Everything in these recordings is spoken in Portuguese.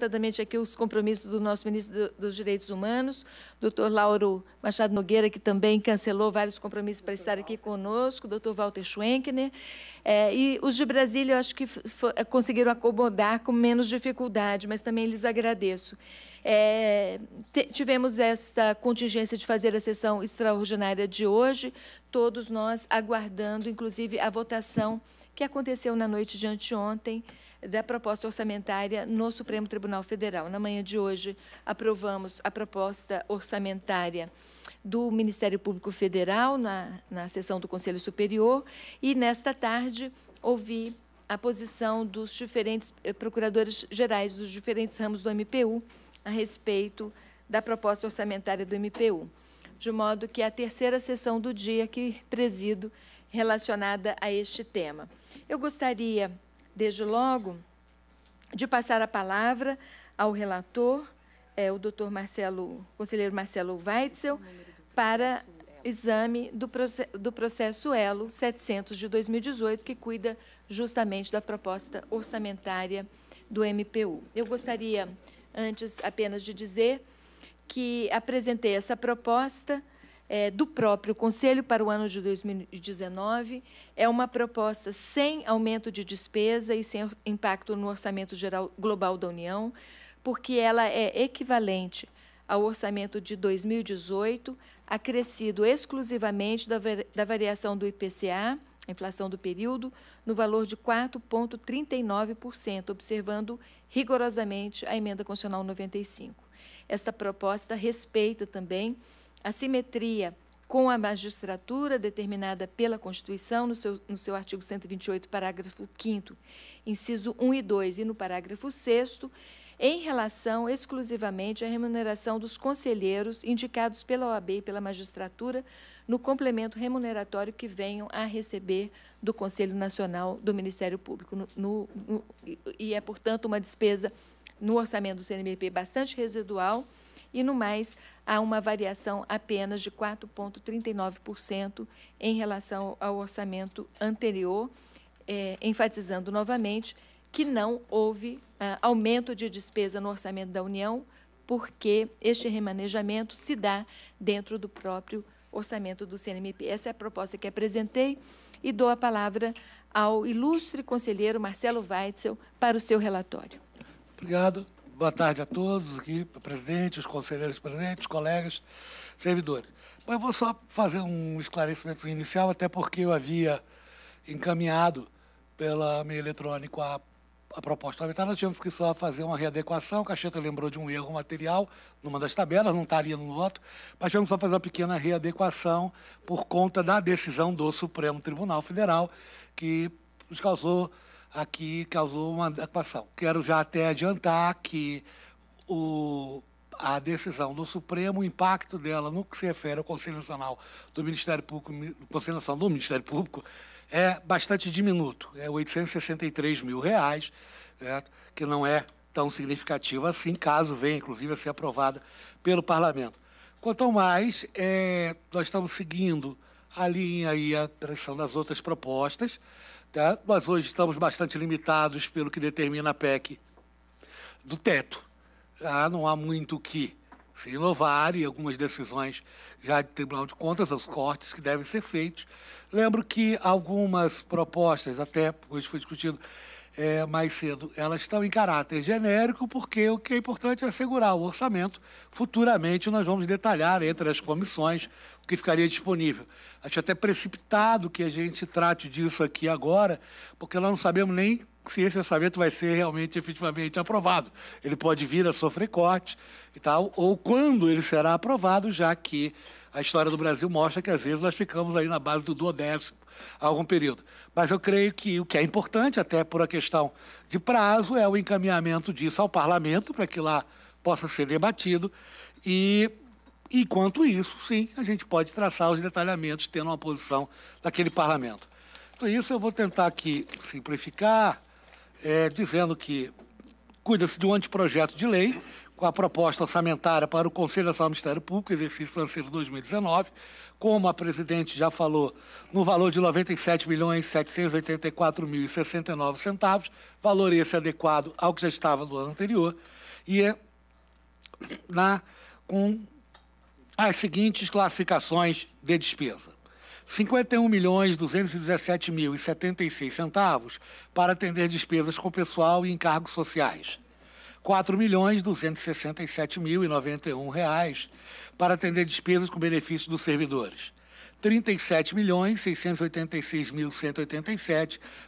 Exatamente aqui os compromissos do nosso ministro dos Direitos Humanos, doutor Lauro Machado Nogueira, que também cancelou vários compromissos para estar aqui conosco, doutor Walter Schwenkner. É, e os de Brasília, eu acho que conseguiram acomodar com menos dificuldade, mas também lhes agradeço. É, tivemos esta contingência de fazer a sessão extraordinária de hoje, todos nós aguardando, inclusive, a votação que aconteceu na noite de anteontem, da proposta orçamentária no Supremo Tribunal Federal. Na manhã de hoje, aprovamos a proposta orçamentária do Ministério Público Federal na, na sessão do Conselho Superior e, nesta tarde, ouvi a posição dos diferentes eh, procuradores gerais dos diferentes ramos do MPU a respeito da proposta orçamentária do MPU, de modo que é a terceira sessão do dia que presido relacionada a este tema. Eu gostaria desde logo, de passar a palavra ao relator, é, o doutor Marcelo, conselheiro Marcelo Weitzel, para exame do, proce do processo ELO 700 de 2018, que cuida justamente da proposta orçamentária do MPU. Eu gostaria, antes apenas de dizer que apresentei essa proposta é, do próprio Conselho para o ano de 2019 é uma proposta sem aumento de despesa e sem impacto no Orçamento Geral Global da União, porque ela é equivalente ao orçamento de 2018, acrescido exclusivamente da, da variação do IPCA, a inflação do período, no valor de 4,39%, observando rigorosamente a emenda constitucional 95. Esta proposta respeita também assimetria com a magistratura determinada pela Constituição, no seu, no seu artigo 128, parágrafo 5, inciso 1 e 2, e no parágrafo 6, em relação exclusivamente à remuneração dos conselheiros indicados pela OAB e pela magistratura no complemento remuneratório que venham a receber do Conselho Nacional do Ministério Público. No, no, no, e é, portanto, uma despesa no orçamento do CNBP bastante residual e no mais há uma variação apenas de 4,39% em relação ao orçamento anterior, é, enfatizando novamente que não houve ah, aumento de despesa no orçamento da União, porque este remanejamento se dá dentro do próprio orçamento do CNMP. Essa é a proposta que apresentei e dou a palavra ao ilustre conselheiro Marcelo Weitzel para o seu relatório. Obrigado. Boa tarde a todos aqui, presidente, os conselheiros presentes, colegas, servidores. Mas eu vou só fazer um esclarecimento inicial, até porque eu havia encaminhado pela meia eletrônico a, a proposta orçamentária, nós tínhamos que só fazer uma readequação, o Cacheta lembrou de um erro material numa das tabelas, não estaria no voto, mas tínhamos só fazer uma pequena readequação por conta da decisão do Supremo Tribunal Federal, que nos causou aqui causou uma adequação. Quero já até adiantar que o, a decisão do Supremo, o impacto dela no que se refere ao Conselho Nacional do Ministério Público, Conselho Nacional do Ministério Público, é bastante diminuto, é 863 mil reais, certo? que não é tão significativo. assim, caso venha, inclusive, a ser aprovada pelo Parlamento. Quanto mais, é, nós estamos seguindo a linha e a tradição das outras propostas, Tá? Nós hoje estamos bastante limitados pelo que determina a PEC do teto. Tá? Não há muito o que se inovar e algumas decisões já de Tribunal de Contas, os cortes que devem ser feitos. Lembro que algumas propostas, até hoje foi discutido, é, mais cedo, elas estão em caráter genérico, porque o que é importante é assegurar o orçamento. Futuramente nós vamos detalhar entre as comissões o que ficaria disponível. Acho até precipitado que a gente trate disso aqui agora, porque nós não sabemos nem se esse orçamento vai ser realmente efetivamente aprovado. Ele pode vir a sofrer corte e tal, ou quando ele será aprovado, já que a história do Brasil mostra que às vezes nós ficamos aí na base do duodécimo há algum período. Mas eu creio que o que é importante, até por a questão de prazo, é o encaminhamento disso ao parlamento, para que lá possa ser debatido. E, enquanto isso, sim, a gente pode traçar os detalhamentos, tendo uma posição daquele parlamento. Então, isso eu vou tentar aqui simplificar, é, dizendo que cuida-se de um anteprojeto de lei com a proposta orçamentária para o Conselho Nacional do Ministério Público, exercício financeiro 2019, como a presidente já falou, no valor de R$ 97.784.069 centavos, valor esse adequado ao que já estava no ano anterior, e é na, com as seguintes classificações de despesa. 51 milhões centavos para atender despesas com pessoal e encargos sociais. 4 milhões reais para atender despesas com benefícios dos servidores. 37 milhões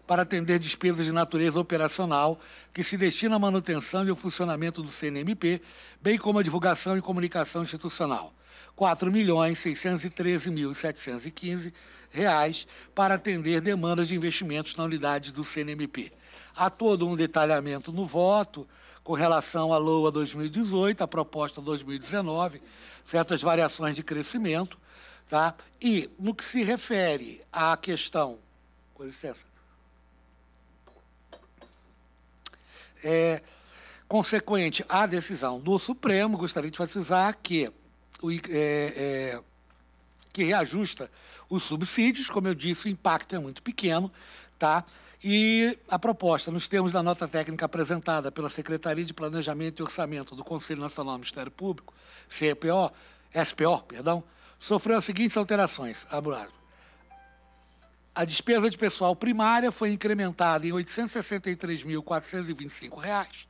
para atender despesas de natureza operacional que se destina à manutenção e ao funcionamento do CNMP, bem como à divulgação e comunicação institucional. 4.613.715 reais para atender demandas de investimentos na unidade do CNMP. Há todo um detalhamento no voto com relação à LOA 2018, à proposta 2019, certas variações de crescimento, tá? E no que se refere à questão, com licença, é, consequente à decisão do Supremo, gostaria de precisar que é, é, que reajusta os subsídios, como eu disse, o impacto é muito pequeno, tá? E a proposta, nos termos da nota técnica apresentada pela Secretaria de Planejamento e Orçamento do Conselho Nacional do Ministério Público, CPO, SPO, perdão, sofreu as seguintes alterações. A despesa de pessoal primária foi incrementada em R$ 863.425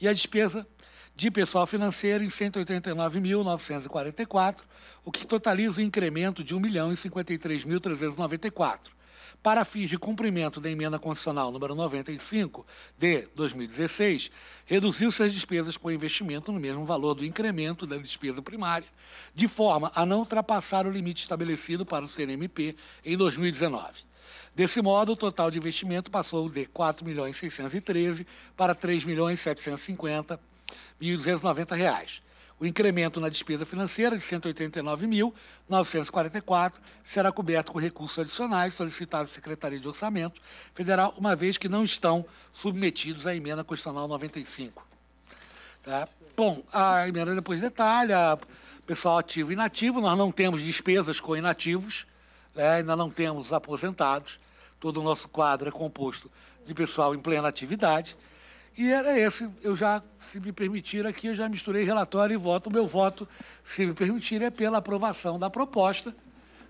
e a despesa de pessoal financeiro em 189.944, o que totaliza o um incremento de 1.053.394. Para fins de cumprimento da emenda constitucional número 95 de 2016, reduziu-se as despesas com investimento no mesmo valor do incremento da despesa primária, de forma a não ultrapassar o limite estabelecido para o CNMP em 2019. Desse modo, o total de investimento passou de 4 milhões 613 para 3 milhões 750 1.290 reais. O incremento na despesa financeira de R$ 189.944 será coberto com recursos adicionais solicitados à Secretaria de Orçamento Federal, uma vez que não estão submetidos à emenda constitucional 95. Tá? Bom, a emenda depois detalha, pessoal ativo e inativo, nós não temos despesas com inativos, né? ainda não temos aposentados, todo o nosso quadro é composto de pessoal em plena atividade e era esse. Eu já, se me permitir aqui, eu já misturei relatório e voto. O meu voto, se me permitir, é pela aprovação da proposta,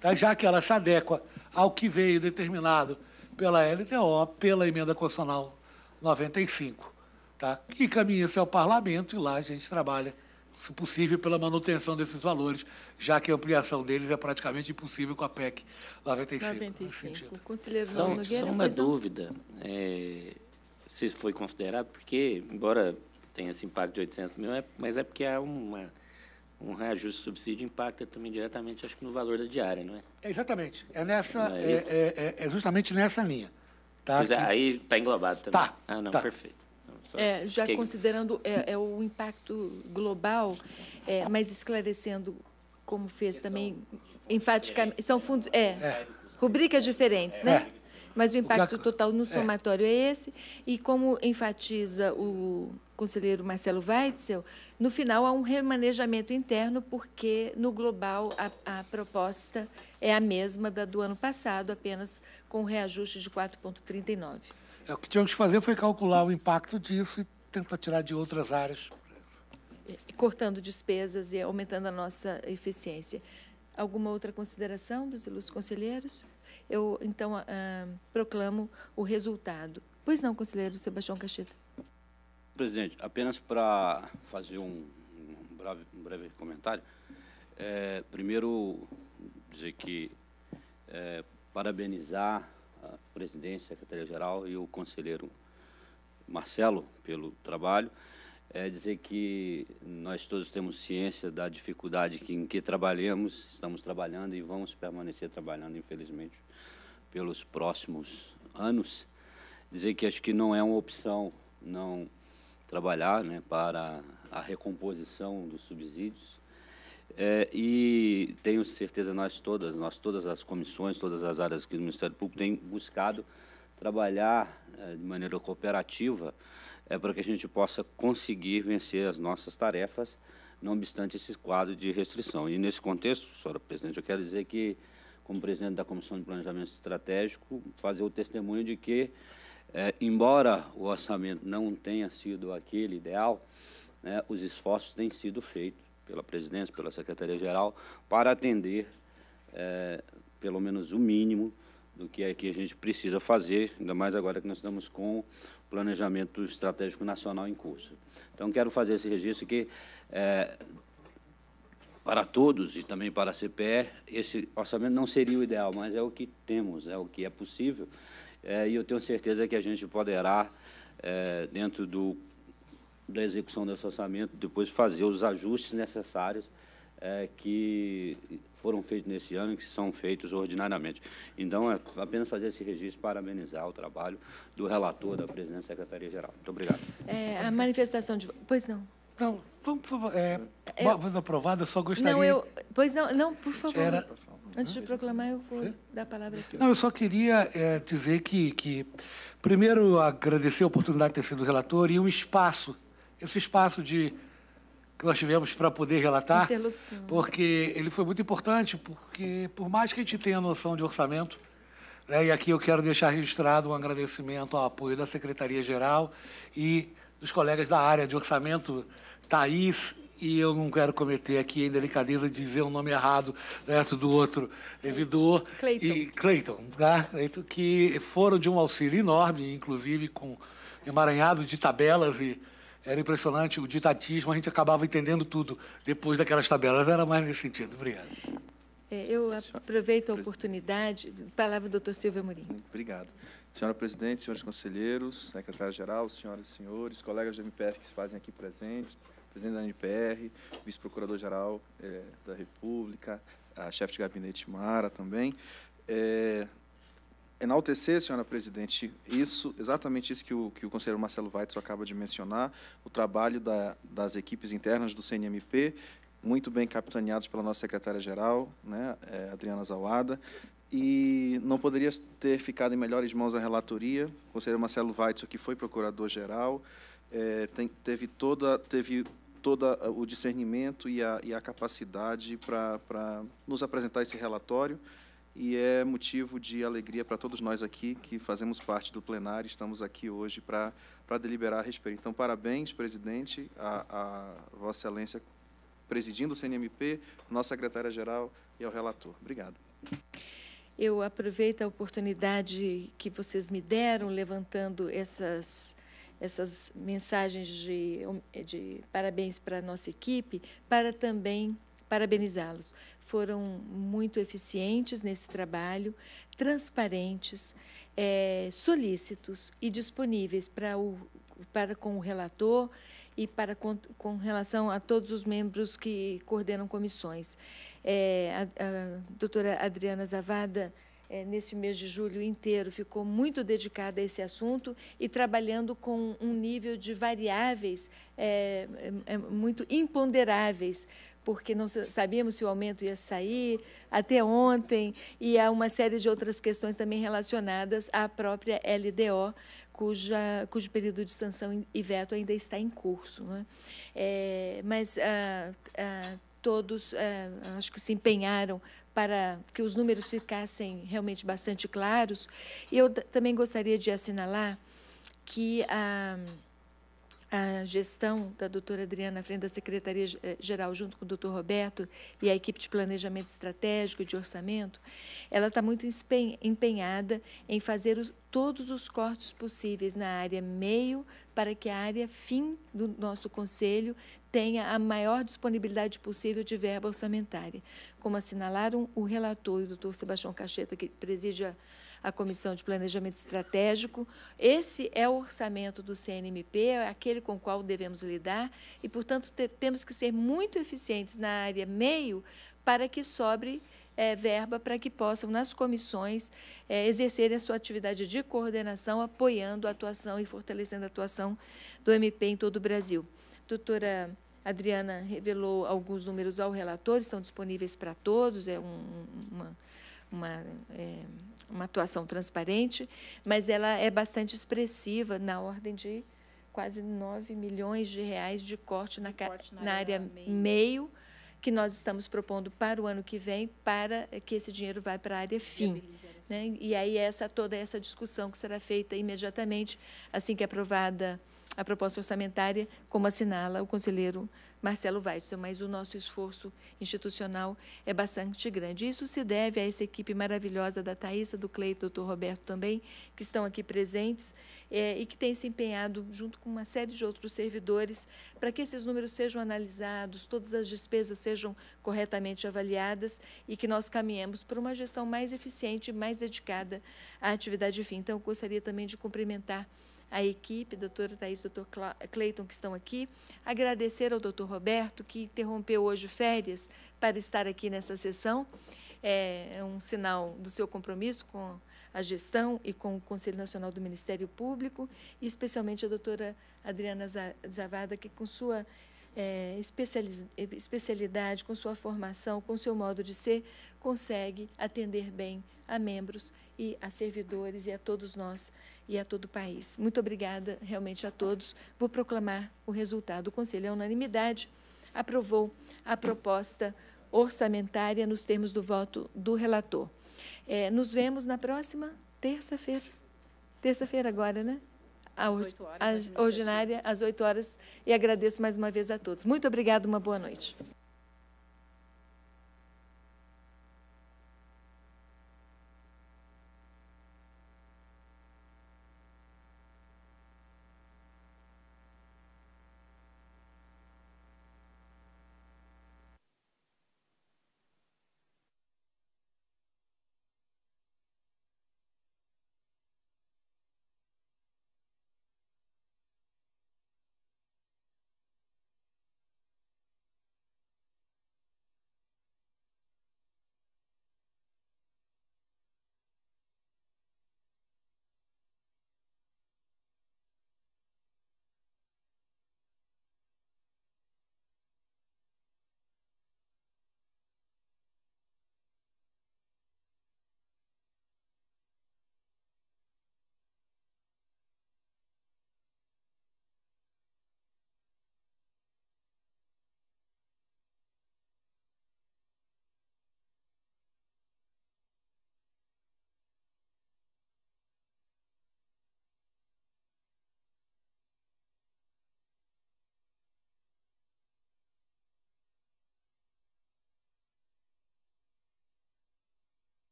tá? já que ela se adequa ao que veio determinado pela LTO, pela emenda constitucional 95, tá? que caminha-se ao parlamento e lá a gente trabalha, se possível, pela manutenção desses valores, já que a ampliação deles é praticamente impossível com a PEC 95. 95. Conselheiro só, só uma dúvida. É se foi considerado, porque, embora tenha esse impacto de 800 mil, é, mas é porque há uma, um reajuste subsídio impacta também diretamente, acho que, no valor da diária, não é? é exatamente. É, nessa, é é, é, é, é, justamente nessa linha. Tá, é, que... aí está englobado também. Tá, ah, não, tá. perfeito. É, já Fiquei... considerando é, é, o impacto global, é, mas esclarecendo como fez também enfaticamente. São fundos. É, rubricas diferentes, né? Mas o impacto total no é. somatório é. é esse. E como enfatiza o conselheiro Marcelo Weitzel, no final há um remanejamento interno, porque no global a, a proposta é a mesma da do ano passado, apenas com reajuste de 4,39. É, o que tínhamos que fazer foi calcular o impacto disso e tentar tirar de outras áreas. Cortando despesas e aumentando a nossa eficiência. Alguma outra consideração dos ilustres conselheiros? eu então uh, proclamo o resultado. Pois não, conselheiro Sebastião Cacheta. Presidente, apenas para fazer um, um, breve, um, breve, comentário, é, primeiro dizer que é, parabenizar a presidência, a secretaria-geral e o conselheiro Marcelo pelo trabalho é dizer que nós todos temos ciência da dificuldade que, em que trabalhamos, estamos trabalhando e vamos permanecer trabalhando, infelizmente, pelos próximos anos. Dizer que acho que não é uma opção não trabalhar né, para a recomposição dos subsídios. É, e tenho certeza nós todas, nós todas as comissões, todas as áreas aqui do Ministério Público tem buscado trabalhar eh, de maneira cooperativa é para que a gente possa conseguir vencer as nossas tarefas, não obstante esse quadro de restrição. E nesse contexto, senhora presidente, eu quero dizer que, como presidente da Comissão de Planejamento Estratégico, fazer o testemunho de que, é, embora o orçamento não tenha sido aquele ideal, né, os esforços têm sido feitos pela presidência, pela secretaria-geral, para atender, é, pelo menos o mínimo, do que é que a gente precisa fazer, ainda mais agora que nós estamos com o planejamento estratégico nacional em curso. Então, quero fazer esse registro que, é, para todos e também para a CPE, esse orçamento não seria o ideal, mas é o que temos, é o que é possível, é, e eu tenho certeza que a gente poderá, é, dentro do, da execução desse orçamento, depois fazer os ajustes necessários é, que foram feitos nesse ano e que são feitos ordinariamente. Então, é apenas fazer esse registro, parabenizar o trabalho do relator, da presidente da Secretaria-Geral. Muito obrigado. É, a manifestação de... Pois não. Não, vamos, por favor. É, eu... Mas aprovado, eu só gostaria... Não, eu... Pois não, não, por favor. Era... Antes de proclamar, eu vou dar a palavra a Não, eu só queria é, dizer que, que, primeiro, agradecer a oportunidade de ter sido relator e o espaço, esse espaço de que nós tivemos para poder relatar, porque ele foi muito importante, porque por mais que a gente tenha noção de orçamento, né, e aqui eu quero deixar registrado um agradecimento ao apoio da Secretaria-Geral e dos colegas da área de orçamento, Thaís e eu não quero cometer aqui a delicadeza de dizer um nome errado perto do outro revidor. Clayton. E né? que foram de um auxílio enorme, inclusive com emaranhado de tabelas e era impressionante o ditatismo, a gente acabava entendendo tudo. Depois daquelas tabelas, era mais nesse sentido. Obrigado. É, eu aproveito a oportunidade. Palavra do Dr. Silvio Amorim. Obrigado. Senhora Presidente, senhores conselheiros, secretário-geral, senhoras e senhores, colegas do MPF que se fazem aqui presentes, presidente da NPR, vice-procurador-geral é, da República, a chefe de gabinete Mara também. É, enaltecer, senhora presidente, isso, exatamente isso que o, que o conselheiro Marcelo Weitzel acaba de mencionar, o trabalho da, das equipes internas do CNMP, muito bem capitaneados pela nossa secretária-geral, né, é, Adriana Zawada, e não poderia ter ficado em melhores mãos a relatoria, o conselheiro Marcelo Weitzel, que foi procurador-geral, é, teve toda... Teve, todo eh, o discernimento e a, e a capacidade para nos apresentar esse relatório e é motivo de alegria para todos nós aqui que fazemos parte do plenário, estamos aqui hoje para, para deliberar a respeito. Então, parabéns, presidente, a, a Vossa Excelência presidindo o CNMP, nossa secretária-geral e ao relator. Obrigado. Eu aproveito a oportunidade que vocês me deram, levantando essas, essas mensagens de, de parabéns para a nossa equipe, para também parabenizá-los. Foram muito eficientes nesse trabalho, transparentes, é, solícitos e disponíveis para, o, para com o relator e para com, com relação a todos os membros que coordenam comissões. É, a, a doutora Adriana Zavada é, neste mês de julho inteiro, ficou muito dedicada a esse assunto e trabalhando com um nível de variáveis é, é, é muito imponderáveis, porque não sabíamos se o aumento ia sair até ontem, e há uma série de outras questões também relacionadas à própria LDO, cuja, cujo período de sanção e veto ainda está em curso. Né? É, mas ah, ah, todos, ah, acho que se empenharam para que os números ficassem realmente bastante claros. E eu também gostaria de assinalar que ah, a gestão da doutora Adriana frente da Secretaria-Geral, eh, junto com o doutor Roberto e a equipe de planejamento estratégico e de orçamento, ela está muito empenhada em fazer os, todos os cortes possíveis na área meio, para que a área fim do nosso conselho tenha a maior disponibilidade possível de verba orçamentária. Como assinalaram o relator e o doutor Sebastião Cacheta, que preside a a Comissão de Planejamento Estratégico. Esse é o orçamento do CNMP, é aquele com o qual devemos lidar e, portanto, te temos que ser muito eficientes na área meio para que sobre é, verba para que possam, nas comissões, é, exercerem a sua atividade de coordenação, apoiando a atuação e fortalecendo a atuação do MP em todo o Brasil. Doutora Adriana revelou alguns números ao relator, estão disponíveis para todos, é um, uma uma, é, uma atuação transparente, mas ela é bastante expressiva, na ordem de quase 9 milhões de reais de corte na, corte na, na área, meio. meio. que nós estamos propondo para o ano que vem, para que esse dinheiro vá para a área fim. Né? E aí essa toda essa discussão que será feita imediatamente assim que é aprovada a proposta orçamentária, como assinala o conselheiro Marcelo Weitzel, mas o nosso esforço institucional é bastante grande. Isso se deve a essa equipe maravilhosa da Thaisa, do Cleito, do doutor Roberto também, que estão aqui presentes é, e que tem se empenhado, junto com uma série de outros servidores, para que esses números sejam analisados, todas as despesas sejam corretamente avaliadas e que nós caminhemos para uma gestão mais eficiente, mais dedicada à atividade fim. Então, eu gostaria também de cumprimentar a equipe, doutora Thais, doutor Cleiton, que estão aqui. Agradecer ao doutor Roberto, que interrompeu hoje férias para estar aqui nessa sessão. É um sinal do seu compromisso com a gestão e com o Conselho Nacional do Ministério Público, e especialmente a doutora Adriana Zavada, que com sua é, especialidade, com sua formação, com seu modo de ser, consegue atender bem a membros e a servidores e a todos nós e a todo o país. Muito obrigada realmente a todos. Vou proclamar o resultado. O Conselho, à unanimidade, aprovou a proposta orçamentária nos termos do voto do relator. É, nos vemos na próxima terça-feira. Terça-feira agora, né? A, às ordinária, às 8 horas. E agradeço mais uma vez a todos. Muito obrigada, uma boa noite.